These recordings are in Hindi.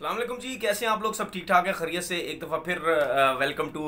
अल्लाम जी कैसे हैं आप लोग सब ठीक ठाक है खरीत से एक दफ़ा फिर वेलकम टू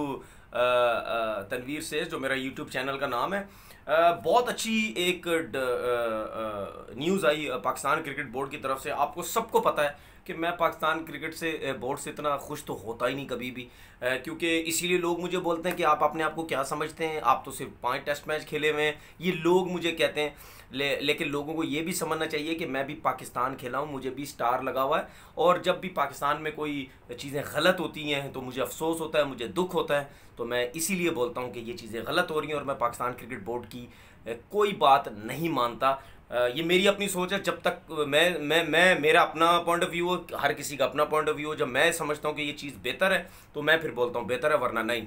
तनवीर से जो मेरा यूट्यूब चैनल का नाम है आ, बहुत अच्छी एक न्यूज़ आई पाकिस्तान क्रिकेट बोर्ड की तरफ से आपको सबको पता है कि मैं पाकिस्तान क्रिकेट से बोर्ड से इतना खुश तो होता ही नहीं कभी भी क्योंकि इसीलिए लोग मुझे बोलते हैं कि आप अपने आप को क्या समझते हैं आप तो सिर्फ पाँच टेस्ट मैच खेले हुए हैं ये लोग मुझे कहते हैं ले, लेकिन लोगों को ये भी समझना चाहिए कि मैं भी पाकिस्तान खेला हूँ मुझे भी स्टार लगा हुआ है और जब भी पाकिस्तान में कोई चीज़ें गलत होती हैं तो मुझे अफसोस होता है मुझे दुख होता है तो मैं इसीलिए बोलता हूँ कि ये चीज़ें गलत हो रही हैं और मैं पाकिस्तान क्रिकेट बोर्ड की कोई बात नहीं मानता ये मेरी अपनी सोच है जब तक मैं मैं मैं मेरा अपना पॉइंट ऑफ व्यू हो हर किसी का अपना पॉइंट ऑफ व्यू हो जब मैं समझता हूँ कि ये चीज़ बेहतर है तो मैं फिर बोलता हूँ बेहतर है वरना नहीं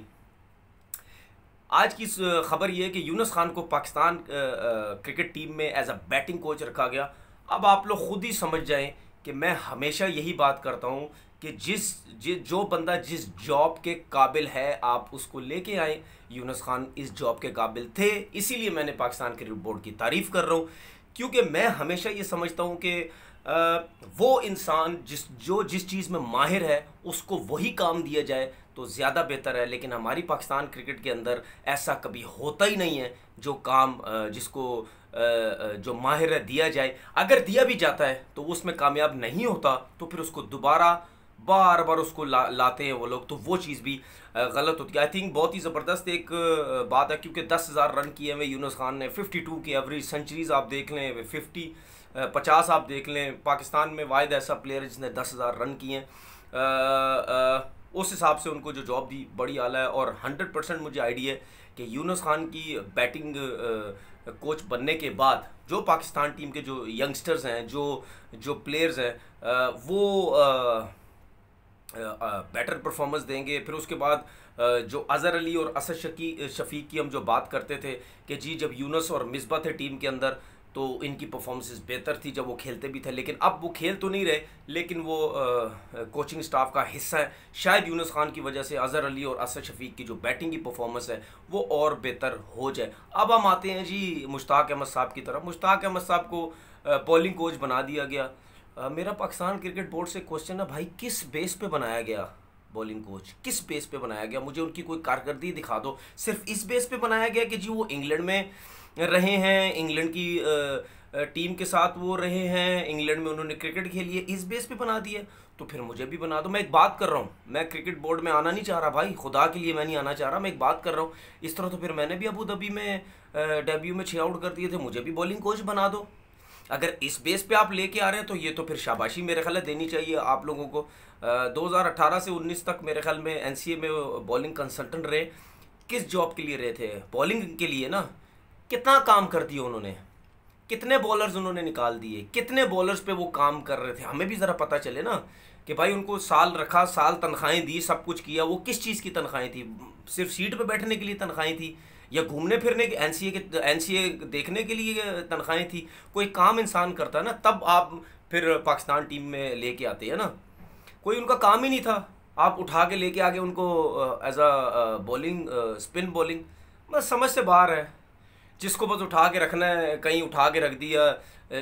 आज की खबर ये है कि यूनस खान को पाकिस्तान क्रिकेट टीम में एज अ बैटिंग कोच रखा गया अब आप लोग खुद ही समझ जाएँ कि मैं हमेशा यही बात करता हूँ कि जिस जि, जो बंदा जिस जॉब के काबिल है आप उसको लेके आए यूनस खान इस जॉब के काबिल थे इसीलिए मैंने पाकिस्तान क्रिकेट बोर्ड की तारीफ़ कर रहा हूँ क्योंकि मैं हमेशा ये समझता हूँ कि वो इंसान जिस जो जिस चीज़ में माहिर है उसको वही काम दिया जाए तो ज़्यादा बेहतर है लेकिन हमारी पाकिस्तान क्रिकेट के अंदर ऐसा कभी होता ही नहीं है जो काम जिसको जो माहिर है दिया जाए अगर दिया भी जाता है तो उसमें कामयाब नहीं होता तो फिर उसको दोबारा बार बार उसको ला, लाते हैं वो लोग तो वो चीज़ भी गलत होती है आई थिंक बहुत ही ज़बरदस्त एक बात है क्योंकि दस हज़ार रन किए हुए यूनुस खान ने फिफ्टी टू की एवरेज सेंचुरीज आप देख लें फिफ्टी पचास आप देख लें पाकिस्तान में वायद ऐसा प्लेयर है जिसने दस हज़ार रन किए हैं उस हिसाब से उनको जो जॉब दी बड़ी आला है और हंड्रेड परसेंट मुझे आइडिया है कि यूनुस खान की बैटिंग कोच बनने के बाद जो पाकिस्तान टीम के जो यंगस्टर्स हैं जो जो प्लेयर्स हैं वो आ, बेटर परफॉर्मेंस देंगे फिर उसके बाद जो अज़हर अली और असद शकी शफीक की हम जो बात करते थे कि जी जब यूनस और मिसबा थे टीम के अंदर तो इनकी परफॉर्मेंसेस बेहतर थी जब वो खेलते भी थे लेकिन अब वो खेल तो नहीं रहे लेकिन वो आ, कोचिंग स्टाफ का हिस्सा है शायद यूनस खान की वजह से अज़हर अली और असद शफीक की जो बैटिंग की परफॉर्मेंस है वो और बेहतर हो जाए अब हम आते हैं जी मुश्ताक अहमद साहब की तरफ मुश्ताक अहमद साहब को बॉलिंग कोच बना दिया गया मेरा पाकिस्तान क्रिकेट बोर्ड से क्वेश्चन है भाई किस बेस पे बनाया गया बॉलिंग कोच किस बेस पे बनाया गया मुझे उनकी कोई कारकर्दगी दिखा दो सिर्फ इस बेस पे बनाया गया कि जी वो इंग्लैंड में रहे हैं इंग्लैंड की टीम के साथ वो रहे हैं इंग्लैंड में उन्होंने क्रिकेट खेली है इस बेस पे बना दिया तो फिर मुझे भी बना दो मैं एक बात कर रहा हूँ मैं क्रिकेट बोर्ड में आना नहीं चाह रहा भाई खुदा के लिए मैं नहीं आना चाह रहा मैं एक बात कर रहा हूँ इस तरह तो फिर मैंने भी अबू धाबी में डेब्यू में छः आउट कर दिए थे मुझे भी बॉलिंग कोच बना दो अगर इस बेस पे आप लेके आ रहे हैं तो ये तो फिर शाबाशी मेरे ख्याल देनी चाहिए आप लोगों को दो हज़ार अठारह से उन्नीस तक मेरे ख्याल में एन में बॉलिंग कंसल्टेंट रहे किस जॉब के लिए रहे थे बॉलिंग के लिए ना कितना काम कर दिया उन्होंने कितने बॉलर्स उन्होंने निकाल दिए कितने बॉलर्स पे वो काम कर रहे थे हमें भी ज़रा पता चले ना कि भाई उनको साल रखा साल तनख्वाहें दी सब कुछ किया वो किस चीज़ की तनख्वाहें थी सिर्फ सीट पे बैठने के लिए तनख्वाहें थी या घूमने फिरने की एन सी के एन देखने के लिए तनख्वाहें थी कोई काम इंसान करता ना तब आप फिर पाकिस्तान टीम में लेके आते हैं ना कोई उनका काम ही नहीं था आप उठा के लेके आगे उनको as a bowling spin bowling बस समझ से बाहर है जिसको बस उठा के रखना है कहीं उठा के रख दिया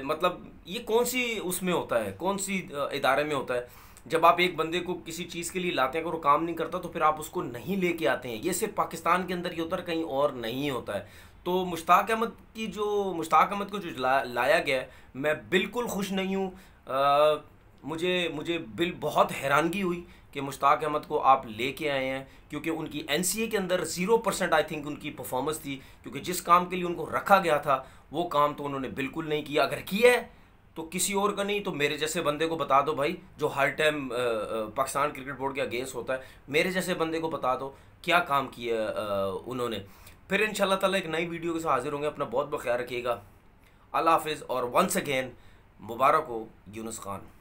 मतलब ये कौन सी उसमें होता है कौन सी इदारे में होता है जब आप एक बंदे को किसी चीज़ के लिए लाते हैं अगर वो काम नहीं करता तो फिर आप उसको नहीं लेके आते हैं ये सिर्फ पाकिस्तान के अंदर ही होता है कहीं और नहीं होता है तो मुश्ताक अहमद की जो मुश्ताक अहमद को जो ला, लाया गया है मैं बिल्कुल खुश नहीं हूँ मुझे मुझे बिल बहुत हैरानगी हुई कि मुश्ताक अहमद को आप लेके आए हैं क्योंकि उनकी एन के अंदर ज़ीरो परसेंट आई थिंक उनकी परफॉर्मेंस थी क्योंकि जिस काम के लिए उनको रखा गया था वो काम तो उन्होंने बिल्कुल नहीं किया अगर किया है तो किसी और का नहीं तो मेरे जैसे बंदे को बता दो भाई जो हर टाइम पाकिस्तान क्रिकेट बोर्ड के अगेंस्ट होता है मेरे जैसे बंदे को बता दो क्या काम किया उन्होंने फिर इन ताला एक नई वीडियो के साथ हाजिर होंगे अपना बहुत बहुत ख्याल रखिएगा अल्लाह हाफिज़ और वंस अगेन मुबारक हो यूनुस खान